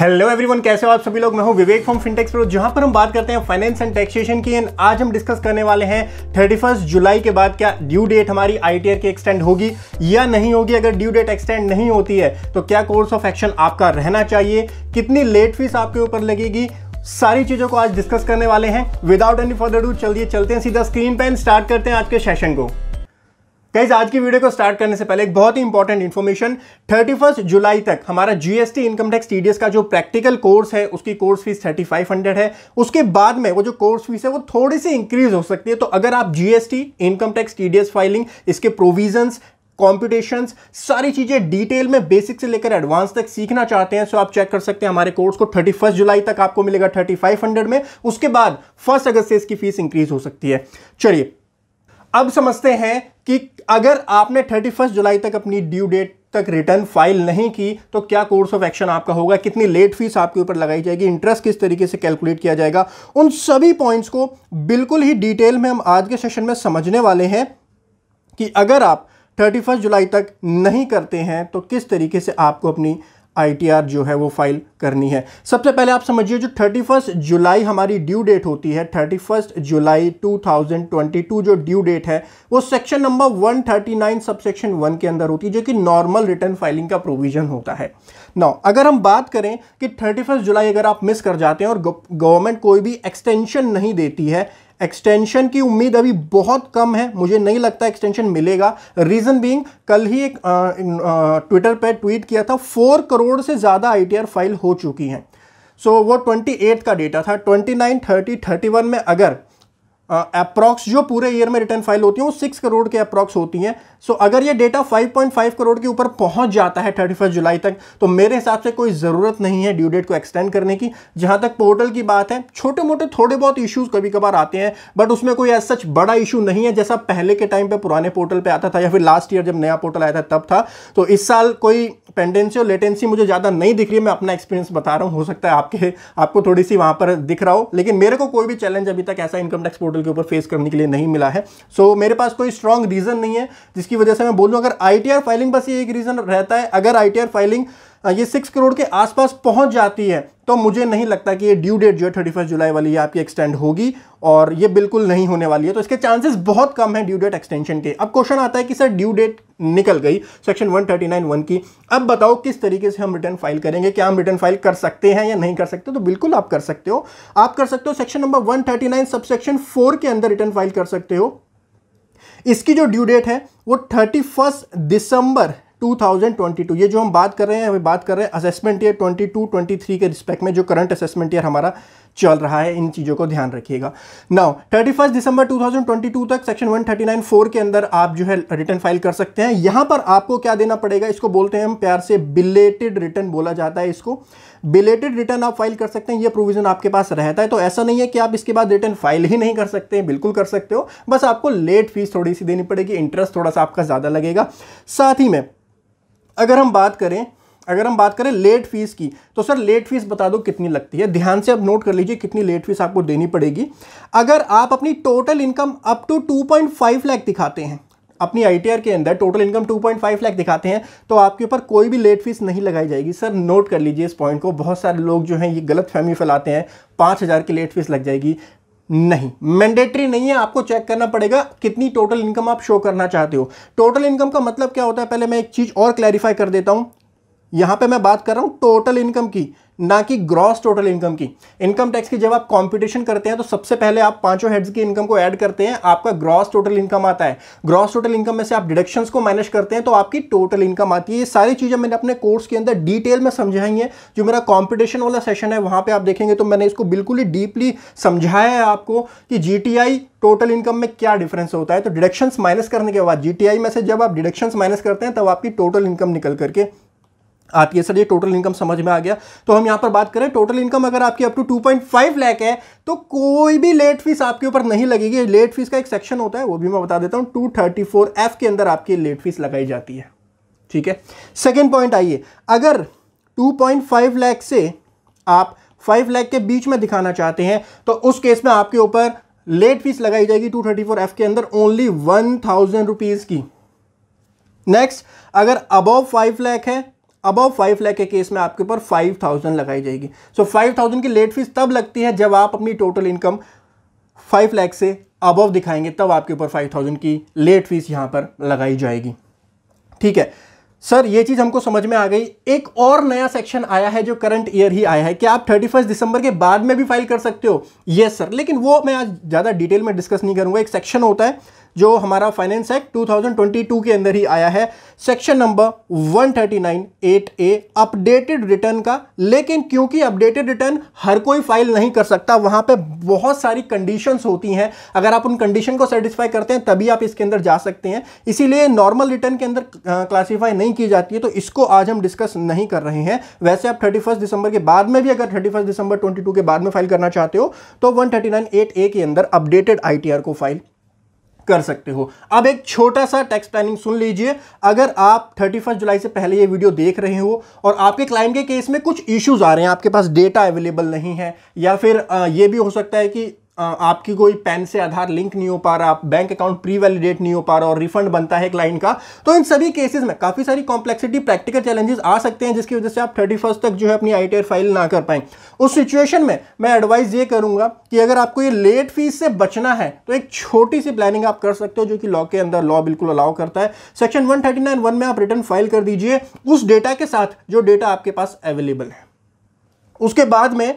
hello everyone कैसे हो आप सभी लोग मैं हूं विवेक फ्रॉम फिनटेक्स प्रो जहां पर हम बात करते हैं फाइनेंस एंड टैक्सेशन की एंड आज हम डिस्कस करने वाले हैं 31 जुलाई के बाद क्या ड्यू डेट हमारी आई की एक्सटेंड होगी या नहीं होगी अगर ड्यू डेट एक्सटेंड नहीं होती है तो क्या कोर्स ऑफ एक्शन आपका रहना चाहिए कितनी लेट फीस आपके ऊपर लगेगी सारी चीज़ों को आज डिस्कस करने वाले हैं विदाउट एनी फर्दर डू चलिए चलते हैं सीधा स्क्रीन पर स्टार्ट करते हैं आज के सेशन को कैसे आज की वीडियो को स्टार्ट करने से पहले एक बहुत ही इंपॉर्टेंट इन्फॉर्मेशन 31 जुलाई तक हमारा जीएसटी इनकम टैक्स टीडीएस का जो प्रैक्टिकल कोर्स है उसकी कोर्स फीस 3500 है उसके बाद में वो जो कोर्स फीस है वो थोड़ी सी इंक्रीज हो सकती है तो अगर आप GST income tax TDS filing इसके प्रोविजन कॉम्पिटिशन सारी चीज़ें डिटेल में बेसिक से लेकर एडवांस तक सीखना चाहते हैं सो आप चेक कर सकते हैं हमारे कोर्स को 31 जुलाई तक आपको मिलेगा 3500 में उसके बाद फर्स्ट अगस्त से इसकी फीस इंक्रीज हो सकती है चलिए अब समझते हैं कि अगर आपने थर्टी फर्स्ट जुलाई तक अपनी ड्यू डेट तक रिटर्न फाइल नहीं की तो क्या कोर्स ऑफ एक्शन आपका होगा कितनी लेट फीस आपके ऊपर लगाई जाएगी इंटरेस्ट किस तरीके से कैलकुलेट किया जाएगा उन सभी पॉइंट्स को बिल्कुल ही डिटेल में हम आज के सेशन में समझने वाले हैं कि अगर आप थर्टी फर्स्ट जुलाई तक नहीं करते हैं तो किस तरीके से आपको अपनी आईटीआर जो है वो फाइल करनी है सबसे पहले आप समझिए जो 31 जुलाई हमारी ड्यू डेट होती है 31 जुलाई 2022 जो ड्यू डेट है वो section number 139 sub section one के अंदर होती है जो कि नॉर्मल रिटर्न फाइलिंग का प्रोविजन होता है नौ अगर हम बात करें कि 31 जुलाई अगर आप मिस कर जाते हैं और गवर्नमेंट कोई भी एक्सटेंशन नहीं देती है एक्सटेंशन की उम्मीद अभी बहुत कम है मुझे नहीं लगता एक्सटेंशन मिलेगा रीज़न बीइंग कल ही एक ट्विटर पर ट्वीट किया था फोर करोड़ से ज़्यादा आई फाइल हो चुकी हैं सो so, वो ट्वेंटी का डेटा था ट्वेंटी नाइन 31 में अगर अप्रॉक्स uh, जो पूरे ईयर में रिटर्न फाइल होती है वो सिक्स करोड़ के अप्रॉक्स होती हैं सो so, अगर ये डेटा 5.5 करोड़ के ऊपर पहुंच जाता है 31 जुलाई तक तो मेरे हिसाब से कोई ज़रूरत नहीं है ड्यू डेट को एक्सटेंड करने की जहां तक पोर्टल की बात है छोटे मोटे थोड़े बहुत इशूज़ कभी कभार आते हैं बट उसमें कोई एज सच बड़ा इशू नहीं है जैसा पहले के टाइम पर पुराने पोर्टल पर आता था या फिर लास्ट ईयर जब नया पोर्टल आया था तब था तो इस साल कोई पेंडेंसी और लेटेंसी मुझे ज़्यादा नहीं दिख रही है मैं अपना एक्सपीरियंस बता रहा हूँ हो सकता है आपके आपको थोड़ी सी वहाँ पर दिख रहा हो लेकिन मेरे को कोई भी चैलेंज अभी तक ऐसा इनकम टैक्स पोर्टल पोर्टल के ऊपर फेस करने के लिए नहीं मिला है सो so, मेरे पास कोई स्ट्रॉन्ग रीज़न नहीं है जिसकी वजह से मैं बोलूँ अगर आई फाइलिंग बस ये एक रीज़न रहता है अगर आई फाइलिंग ये सिक्स करोड़ के आसपास पहुंच जाती है तो मुझे नहीं लगता कि ये ड्यू डेट जो है थर्टी फर्स्ट जुलाई वाली ये आपकी एक्सटेंड होगी और ये बिल्कुल नहीं होने वाली है तो इसके चांसेस बहुत कम है ड्यू डेट एक्सटेंशन के अब क्वेश्चन आता है कि सर ड्यू डेट निकल गई सेक्शन 139 वन की अब बताओ किस तरीके से हम रिटर्न फाइल करेंगे क्या हम रिटर्न फाइल कर सकते हैं या नहीं कर सकते तो बिल्कुल आप कर सकते हो आप कर सकते हो सेक्शन नंबर 139 सेक्शन फोर के अंदर रिटर्न फाइल कर सकते हो इसकी जो ड्यू डेट है वो थर्टी दिसंबर 2022 ये जो हम बात कर रहे हैं अभी बात कर रहे हैं असेसमेंट ईयर 22 23 के रिस्पेक्ट में जो करंट असेसमेंट ईयर हमारा चल रहा है इन चीज़ों को ध्यान रखिएगा नाउ थर्टी फर्स्ट दिसंबर 2022 तक सेक्शन 139 फोर के अंदर आप जो है रिटर्न फाइल कर सकते हैं यहां पर आपको क्या देना पड़ेगा इसको बोलते हैं हम प्यार से बिलेटेड रिटर्न बोला जाता है इसको बिलेटेड रिटर्न आप फाइल कर सकते हैं ये प्रोविजन आपके पास रहता है तो ऐसा नहीं है कि आप इसके बाद रिटर्न फाइल ही नहीं कर सकते बिल्कुल कर सकते हो बस आपको लेट फीस थोड़ी सी देनी पड़ेगी इंटरेस्ट थोड़ा सा आपका ज़्यादा लगेगा साथ ही में अगर हम बात करें अगर हम बात करें लेट फीस की तो सर लेट फीस बता दो कितनी लगती है ध्यान से आप नोट कर लीजिए कितनी लेट फीस आपको देनी पड़ेगी अगर आप अपनी total income up to 2.5 lakh दिखाते हैं अपनी आई के अंदर टोटल इनकम 2.5 लाख दिखाते हैं तो आपके ऊपर कोई भी लेट फीस नहीं लगाई जाएगी सर नोट कर लीजिए इस पॉइंट को बहुत सारे लोग जो हैं ये गलत फहमी फैलाते हैं पाँच हज़ार की लेट फीस लग जाएगी नहीं मैंडेटरी नहीं है आपको चेक करना पड़ेगा कितनी टोटल इनकम आप शो करना चाहते हो टोटल इनकम का मतलब क्या होता है पहले मैं एक चीज़ और क्लैरिफाई कर देता हूँ यहाँ पे मैं बात कर रहा हूँ टोटल इनकम की ना कि ग्रॉस टोटल इनकम की इनकम टैक्स की जब आप कंपटीशन करते हैं तो सबसे पहले आप पांचों हेड्स की इनकम को ऐड करते हैं आपका ग्रॉस टोटल इनकम आता है ग्रॉस टोटल इनकम में से आप डिडक्शंस को मैनेज करते हैं तो आपकी टोटल इनकम आती है ये सारी चीज़ें मैंने अपने कोर्स के अंदर डिटेल में समझाई हैं जो मेरा कॉम्पिटिशन वाला सेशन है वहाँ पर आप देखेंगे तो मैंने इसको बिल्कुल ही डीपली समझाया है आपको कि जी टोटल इनकम में क्या डिफरेंस होता है तो डिडक्शंस माइनस करने के बाद जी में से जब आप डिडक्शंस माइनस करते हैं तब आपकी टोटल इनकम निकल करके आप ये सर ये टोटल इनकम समझ में आ गया तो हम यहाँ पर बात करें टोटल इनकम अगर आपकी अप टू 2.5 लाख है तो कोई भी लेट फीस आपके ऊपर नहीं लगेगी लेट फीस का एक सेक्शन होता है वो भी मैं बता देता हूँ टू थर्टी फोर एफ के अंदर आपकी लेट फीस लगाई जाती है ठीक है सेकेंड पॉइंट आइए अगर 2.5 लाख से आप 5 लाख के बीच में दिखाना चाहते हैं तो उस केस में आपके ऊपर लेट फीस लगाई जाएगी फोर एफ के अंदर ओनली वन थाउजेंड रुपीज़ की नेक्स्ट अगर अबव फाइव लैख है अबव फाइव लाख के केस में आपके ऊपर फाइव थाउजेंड लगाई जाएगी सो फाइव थाउजेंड की लेट फीस तब लगती है जब आप अपनी टोटल इनकम फाइव लाख से अबव दिखाएंगे तब आपके ऊपर फाइव थाउजेंड की लेट फीस यहां पर लगाई जाएगी ठीक है सर ये चीज़ हमको समझ में आ गई एक और नया सेक्शन आया है जो करंट ईयर ही आया है कि आप थर्टी फर्स्ट दिसंबर के बाद में भी फाइल कर सकते हो यस सर लेकिन वो मैं आज ज़्यादा डिटेल में डिस्कस नहीं करूंगा एक सेक्शन होता है जो हमारा फाइनेंस एक्ट 2022 के अंदर ही आया है section number 139 8 A updated return का लेकिन क्योंकि अपडेटेड रिटर्न हर कोई फाइल नहीं कर सकता वहां पे बहुत सारी कंडीशंस होती हैं अगर आप उन कंडीशन को सेटिस्फाई करते हैं तभी आप इसके अंदर जा सकते हैं इसीलिए नॉर्मल रिटर्न के अंदर क्लासीफाई नहीं की जाती है तो इसको आज हम डिस्कस नहीं कर रहे हैं वैसे आप थर्टी दिसंबर के बाद में भी अगर थर्टी दिसंबर ट्वेंटी के बाद में फाइल करना चाहते हो तो वन थर्टी ए के अंदर अपडेटेड आई को फाइल कर सकते हो अब एक छोटा सा टैक्स प्लानिंग सुन लीजिए अगर आप थर्टी जुलाई से पहले ये वीडियो देख रहे हो और आपके क्लाइंट के केस में कुछ इश्यूज आ रहे हैं आपके पास डेटा अवेलेबल नहीं है या फिर ये भी हो सकता है कि आपकी कोई पैन से आधार लिंक नहीं हो पा रहा आप बैंक अकाउंट प्री वैलिडेट नहीं हो पा रहा और रिफंड बनता है क्लाइंट का तो इन सभी केसेस में काफ़ी सारी कॉम्प्लेक्सिटी प्रैक्टिकल चैलेंजेस आ सकते हैं जिसकी वजह से आप थर्टी फर्स्ट तक जो है अपनी आई फाइल ना कर पाए उस सिचुएशन में मैं एडवाइस ये करूंगा कि अगर आपको ये लेट फीस से बचना है तो एक छोटी सी प्लानिंग आप कर सकते हो जो कि लॉ के अंदर लॉ बिल्कुल अलाउ करता है section one thirty nine one में आप रिटर्न फाइल कर दीजिए उस डेटा के साथ जो डेटा आपके पास अवेलेबल है उसके बाद में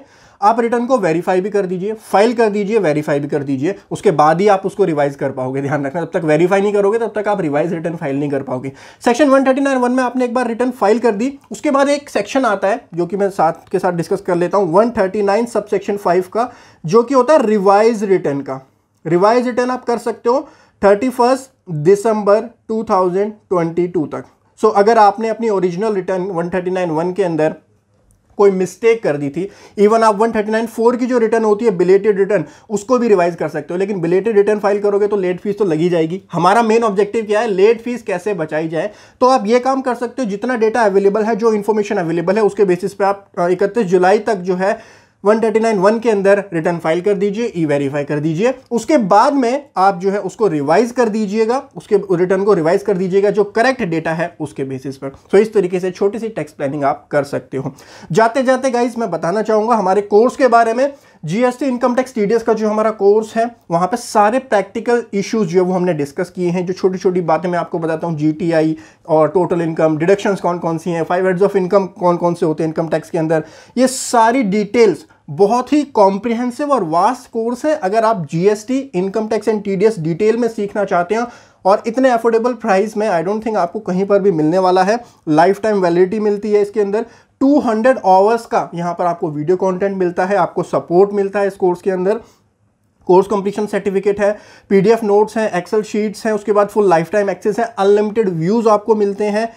आप रिटर्न को वेरीफाई भी कर दीजिए फाइल कर दीजिए वेरीफाई भी कर दीजिए उसके बाद ही आप उसको रिवाइज कर पाओगे ध्यान रखना जब तक वेरीफाई नहीं करोगे तब तक आप रिवाइज रिटर्न फाइल नहीं कर पाओगे section one thirty nine one में आपने एक बार रिटर्न फाइल कर दी उसके बाद एक सेक्शन आता है जो कि मैं साथ के साथ डिस्कस कर लेता हूँ one thirty nine sub section five का जो कि होता है रिवाइज रिटर्न का रिवाइज रिटर्न आप कर सकते हो थर्टी फर्स्ट दिसंबर टू थाउजेंड ट्वेंटी टू तक सो so, अगर आपने अपनी ओरिजिनल रिटर्न वन के अंदर कोई मिस्टेक कर दी थी इवन आप वन थर्टी नाइन फोर की जो रिटर्न होती है बिलेटेड रिटर्न उसको भी रिवाइज कर सकते हो लेकिन बिलेटेड रिटर्न फाइल करोगे तो लेट फीस तो लगी जाएगी हमारा मेन ऑब्जेक्टिव क्या है लेट फीस कैसे बचाई जाए तो आप ये काम कर सकते हो जितना डेटा अवेलेबल है जो इन्फॉर्मेशन अवेलेबल है उसके बेसिस पे आप इकतीस जुलाई तक जो है नाइन वन के अंदर रिटर्न फाइल कर दीजिए ई वेरीफाई कर दीजिए उसके बाद में आप जो है उसको रिवाइज कर दीजिएगा उसके रिटर्न को रिवाइज कर दीजिएगा जो करेक्ट डेटा है उसके बेसिस पर सो तो so, इस तरीके से छोटी सी टैक्स प्लानिंग आप कर सकते हो जाते जाते गाइज मैं बताना चाहूंगा हमारे कोर्स के बारे में जीएसटी इनकम टैक्स टीडीएस का जो हमारा कोर्स है वहाँ पे सारे प्रैक्टिकल इश्यूज जो है वो हमने डिस्कस किए हैं जो छोटी छोटी बातें मैं आपको बताता हूँ जीटीआई और टोटल इनकम डिडक्शंस कौन कौन सी हैं फाइव हेड्स ऑफ इनकम कौन कौन से होते हैं इनकम टैक्स के अंदर ये सारी डिटेल्स बहुत ही कॉम्प्रिहेंसिव और वास्ट कोर्स है अगर आप GST income tax and T detail में सीखना चाहते हैं और इतने अफोर्डेबल प्राइस में आई डोंट थिंक आपको कहीं पर भी मिलने वाला है लाइफ टाइम वैलिडिटी मिलती है इसके अंदर 200 आवर्स का यहाँ पर आपको वीडियो कंटेंट मिलता है आपको सपोर्ट मिलता है इस कोर्स के अंदर कोर्स कंप्लीशन सर्टिफिकेट है पीडीएफ नोट्स हैं एक्सेल शीट्स हैं उसके बाद फुल लाइफ टाइम एक्सेस है अनलिमिटेड व्यूज़ आपको मिलते हैं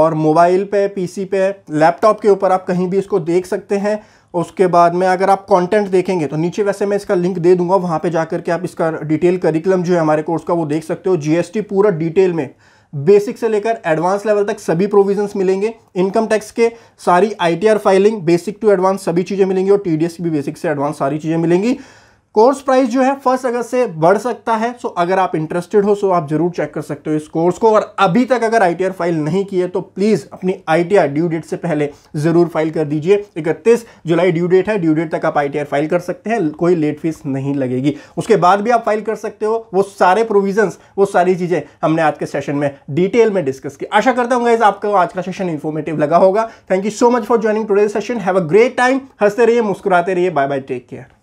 और मोबाइल पे पीसी पे लैपटॉप के ऊपर आप कहीं भी इसको देख सकते हैं उसके बाद में अगर आप कंटेंट देखेंगे तो नीचे वैसे मैं इसका लिंक दे दूंगा वहाँ पे जाकर के आप इसका डिटेल करिकुलम जो है हमारे कोर्स का वो देख सकते हो जीएसटी पूरा डिटेल में बेसिक से लेकर एडवांस लेवल तक सभी प्रोविजंस मिलेंगे इनकम टैक्स के सारी ITR filing basic to advance सभी चीज़ें मिलेंगी और टीडीएस की भी बेसिक से एडवांस सारी चीज़ें मिलेंगी कोर्स प्राइस जो है फर्स्ट अगस्त से बढ़ सकता है सो अगर आप इंटरेस्टेड हो सो आप जरूर चेक कर सकते हो इस कोर्स को और अभी तक अगर आई फाइल नहीं की है तो प्लीज़ अपनी आई ड्यू डेट से पहले ज़रूर फाइल कर दीजिए इकतीस जुलाई ड्यू डेट है ड्यू डेट तक आप आई फाइल कर सकते हैं कोई लेट फीस नहीं लगेगी उसके बाद भी आप फाइल कर सकते हो वो सारे प्रोविजन्स वो सारी चीज़ें हमने आज के सेशन में डिटेल में डिस्कस की आशा करता हूँ गाइज आपको आज का सेशन इन्फॉर्मेटिव लगा होगा thank you so much for joining today session have a great time हंसते रहिए मुस्कुराते रहिए बाय बाय टेक केयर